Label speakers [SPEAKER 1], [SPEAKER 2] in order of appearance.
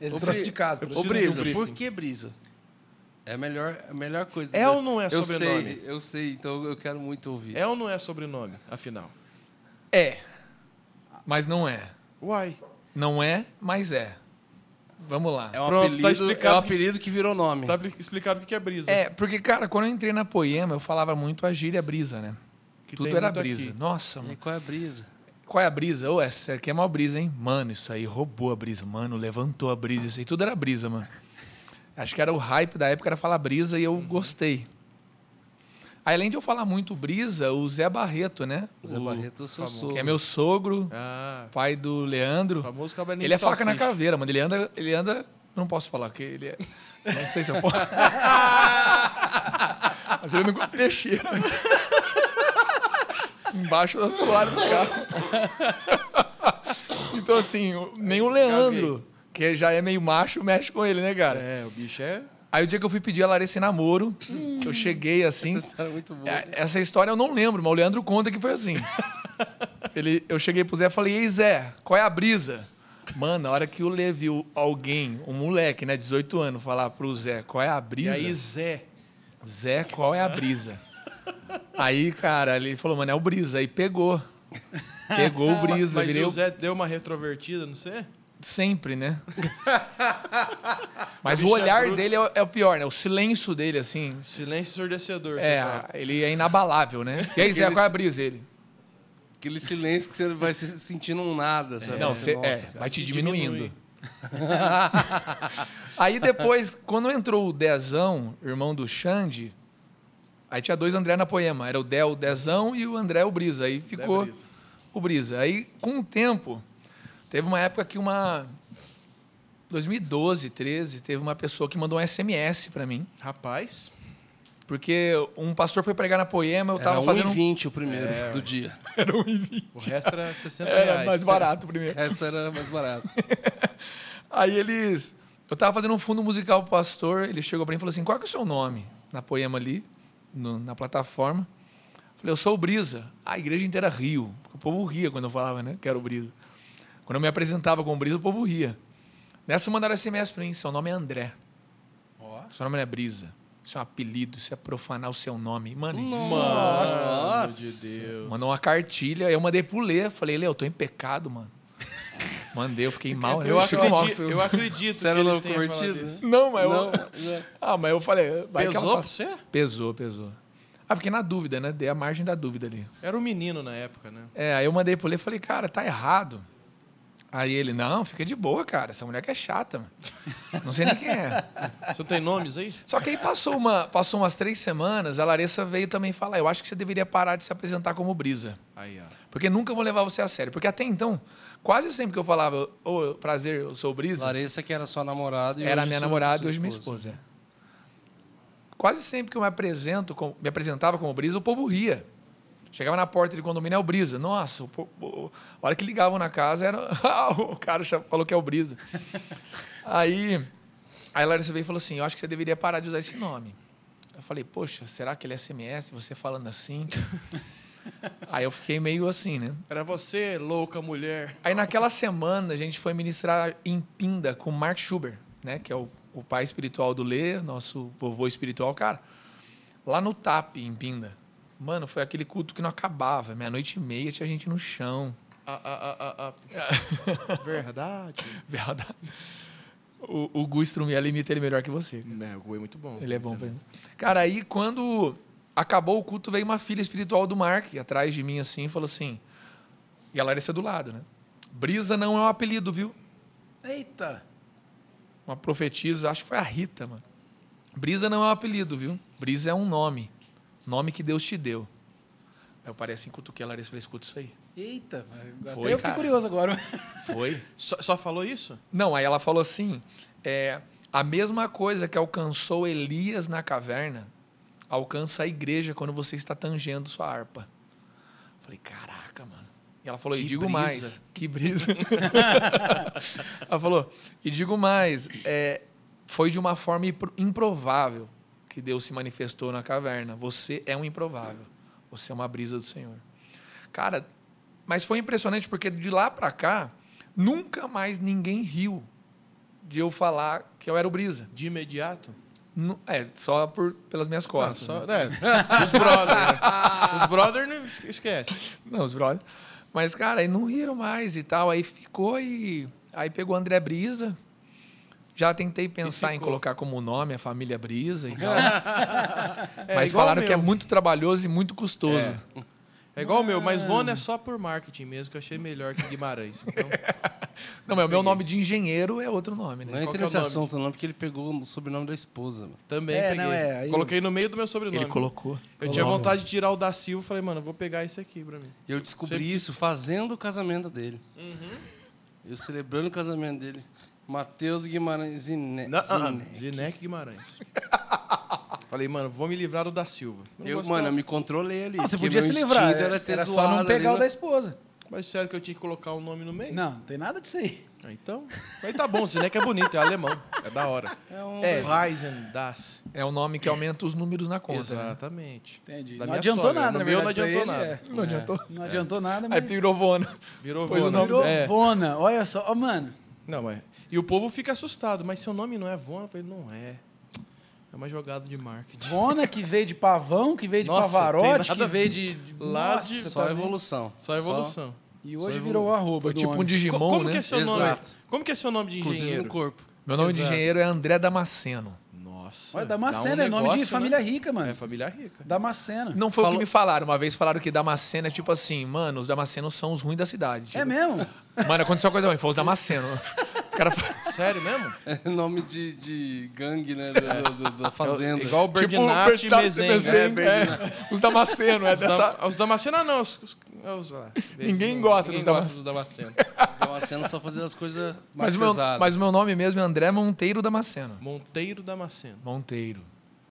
[SPEAKER 1] Ele trouxe de casa. Ô, Brisa, por que Brisa?
[SPEAKER 2] É a melhor, a é melhor coisa. É ou não é eu sobrenome? Eu sei, eu sei, então eu quero muito ouvir. É ou não é sobrenome, afinal?
[SPEAKER 1] É, mas não é. Uai. Não é, mas é. Vamos lá. É um, Pronto, tá apelido, tá explicado é um apelido que, que virou nome. Tá explicado o que é brisa. É, porque, cara, quando eu entrei na Poema, eu falava muito a gíria brisa, né? Que Tudo era brisa. Aqui. Nossa, mano. E qual é a brisa? qual é a brisa? Ou oh, essa aqui é mal brisa, hein? Mano, isso aí roubou a brisa, mano, levantou a brisa, isso aí tudo era brisa, mano. Acho que era o hype da época, era falar brisa e eu uhum. gostei. Aí, além de eu falar muito brisa, o Zé Barreto, né? O Zé Barreto, o sogro. Que é meu sogro, ah, pai do Leandro.
[SPEAKER 2] Famoso cabelinho. Ele é faca na
[SPEAKER 1] caveira, mano. Ele anda, ele anda. Não posso falar, que ele é. Não sei se eu posso. Mas ele não gosta de Teixeira embaixo do assoalho do carro. então, assim, nem o Leandro, que já é meio macho, mexe com ele, né, cara? É, o bicho é. Aí o dia que eu fui pedir a Larissa em namoro, eu cheguei assim. Essa história é muito boa. É, essa história eu não lembro, mas o Leandro conta que foi assim. Ele, eu cheguei pro Zé e falei, ei, Zé, qual é a brisa? Mano, a hora que o Lê viu alguém, um moleque, né, 18 anos, falar pro Zé qual é a brisa. E aí, Zé? Zé, qual é a brisa? Aí, cara, ele falou, mano, é o Brisa. Aí pegou. Pegou o Brisa. Mas virei... o
[SPEAKER 2] Zé deu uma retrovertida, não sei?
[SPEAKER 1] Sempre, né?
[SPEAKER 2] Mas o é olhar dele
[SPEAKER 1] é o, é o, pior, né? O silêncio dele, assim. Silêncio
[SPEAKER 2] ensurdecedor. É,
[SPEAKER 1] ele é inabalável, né? E aí, Zé, qual é a brisa ele? Aquele silêncio que você vai se sentindo um nada, sabe? Não, você, é, Nossa, é, vai te, te diminuindo. Diminui. aí depois, quando entrou o Dezão, irmão do Xande, Aí tinha dois André na poema. Era o Dé, o Dezão e o André, o Brisa. Aí ficou Brisa. o Brisa. Aí, com o tempo, teve uma época que uma. 2012, 13, teve uma pessoa que mandou um SMS para mim. Rapaz. Porque um pastor foi pregar na Poema, eu tava era fazendo. Era 1,20 o primeiro é. do dia. Era 1,20. O resto era 60 reais. Era mais barato o primeiro. O resto era mais barato. Aí eles. Eu tava fazendo um fundo musical pro pastor, ele chegou para mim e falou assim: qual é o seu nome? Na Poema ali no, na plataforma. Falei, eu sou o Brisa. A igreja inteira riu. O povo ria quando eu falava, né? Que era o Brisa. Quando eu me apresentava com o Brisa, o povo ria. Nessa mandaram SMS para mim, seu nome é André. Oh. Seu nome não é Brisa. Seu apelido, isso é profanar o seu nome. Mano, nossa, nossa. de Deus. Mandou uma cartilha, eu mandei pro Lê. Falei, Lê, eu tô em pecado, mano. Mandei, eu fiquei mal. Eu, eu acredito, eu acredito. Você era louco convertido Não, mas não, eu. É.
[SPEAKER 2] Ah, mas eu falei. pesou pra você?
[SPEAKER 1] Pesou, pesou. Ah, fiquei na dúvida, né? Dei a margem da dúvida ali.
[SPEAKER 2] Era um menino na época, né? É, aí
[SPEAKER 1] eu mandei pro ele e falei, cara, tá errado. Aí ele, não, fica de boa, cara. Essa mulher que é chata. Mano. Não sei nem quem é. Você tem nomes aí? Só que aí passou, uma, passou umas três semanas, a Larissa veio também falar, eu acho que você deveria parar de se apresentar como Brisa. Aí, porque nunca vou levar você a sério. Porque até então, quase sempre que eu falava, ô, oh, prazer, eu sou o Brisa. Larissa, que era sua namorada. E era minha namorada e hoje minha esposa. É. Quase sempre que eu me apresento, me apresentava como Brisa, o povo ria. Chegava na porta de condomínio, é o Brisa. Nossa, o, a hora que ligavam na casa, era o cara falou que é o Brisa. aí, aí a Larissa veio e falou assim, eu acho que você deveria parar de usar esse nome. Eu falei, poxa, será que ele é SMS, você falando assim? Aí eu fiquei meio assim, né? Era você, louca mulher. Aí naquela semana a gente foi ministrar em Pinda com Mark Schubert, né? Que é o, o pai espiritual do Lê, nosso vovô espiritual, cara. Lá no TAP, em Pinda. Mano, foi aquele culto que não acabava. Meia-noite e meia tinha gente no chão.
[SPEAKER 2] Ah, ah, ah, ah, ah. Verdade.
[SPEAKER 1] Verdade. O, o Gu Strumiel imita ele melhor que você. Não, É, o Gu é muito bom. Ele é bom. Pra mim. Cara, aí quando Acabou o culto, veio uma filha espiritual do Mark atrás de mim assim e falou assim. E a Larissa é do lado, né? Brisa não é um apelido, viu? Eita! Uma profetisa, acho que foi a Rita, mano. Brisa não é um apelido, viu? Brisa é um nome. Nome que Deus te deu. Aí eu parei assim, cutuquei a Larissa e falei, escuta isso aí.
[SPEAKER 2] Eita, até foi, eu fiquei cara. curioso agora. Foi. Só, só, falou isso?
[SPEAKER 1] Não, aí ela falou assim, é, a mesma coisa que alcançou Elias na caverna, alcança a igreja quando você está tangendo sua harpa. falei, caraca, mano. E ela falou, que e digo brisa. mais, que brisa. ela falou, e digo mais, é, foi de uma forma improvável que Deus se manifestou na caverna. Você é um improvável. Você é uma brisa do Senhor. Cara, mas foi impressionante porque de lá para cá, nunca mais ninguém riu de eu falar que eu era o brisa. De imediato? é, só por, pelas minhas costas. Não, só, né? Né? os brother. Né? Os brother não esquece. Não, os brother. Mas, cara, aí não riram mais e tal. Aí ficou e. Aí pegou André Brisa. Já tentei pensar em colocar como nome a família Brisa e tal. é, Mas falaram que é muito trabalhoso e muito custoso. É.
[SPEAKER 2] É igual o meu, mas ah. Vona é só por marketing mesmo, que eu achei melhor que Guimarães. Então, não, mas o meu nome de
[SPEAKER 1] engenheiro é outro nome, né? Não entra é nesse assunto, não, porque ele pegou o sobrenome da esposa. também É, peguei. não, é, aí- Coloquei no meio do meu sobrenome. Ele colocou. Eu tinha vontade de
[SPEAKER 2] tirar o da Silva, falei, mano, eu vou pegar esse aqui pra mim. E eu descobri isso fazendo o casamento dele. Uhum. Eu celebrando o casamento dele. Matheus Guimarães ah, ah, Zinec. Zinec Guimarães. Falei, mano, vou me livrar do da Silva. eu, mano, eu me controlei ali. Ah, você podia se livrar. Era, é, ter era só não pegar o né? da esposa. Mas sério que eu tinha que colocar um nome no meio? Não, não tem nada disso aí. Ah, então. Aí tá bom, Zineca é bonito, é alemão. É da hora. É um. É, das. É o nome que aumenta os números na conta. Né? Exatamente. Né? Entendi. Da não adiantou sogra. nada, no meu não adiantou nada. É. Não adiantou. É. Não adiantou é. nada, mas. Aí virou Vona. Virou Vona. Pois virou é. Vona. Olha só, ó, oh, mano. Não, mas. E o povo fica assustado, mas seu nome não é Vona? Eu falei, não é. É uma jogada de marketing. Vona que veio de pavão, que veio de Nossa, Pavarotti. Nada que veio de, de lá Nossa, de... Tá só evolução. Só evolução. E hoje virou o arroba Foi tipo homem. um Digimon, como né? Que é seu Exato. nome? Como que é seu nome de engenheiro? corpo. Meu nome Exato. de engenheiro
[SPEAKER 1] é André Damasceno. Nossa. Olha, Damasceno um é negócio, nome de né? família né? rica, mano. É família rica. Damasceno. Não foi Falou... o que me falaram. Uma vez falaram que Damasceno é tipo assim, mano, os Damascenos são os ruins da cidade. Tipo. É mesmo? Mano, aconteceu uma coisa ruim, foi os Damascenos. Os cara
[SPEAKER 2] fala... Sério mesmo? É nome de, de gangue, né? Da, do da é, fazenda. igual o Berdinati tipo, e Mezenga. Mezenga. É, é os Damasceno, é os dessa... Da, os Damasceno, ah, não. Os, os, é os, ninguém gosta ninguém dos Damasceno. Os Damasceno só fazer as coisas mais mas pesadas. Meu, mas o
[SPEAKER 1] meu nome mesmo é André Monteiro Damasceno.
[SPEAKER 2] Monteiro Damasceno. Monteiro.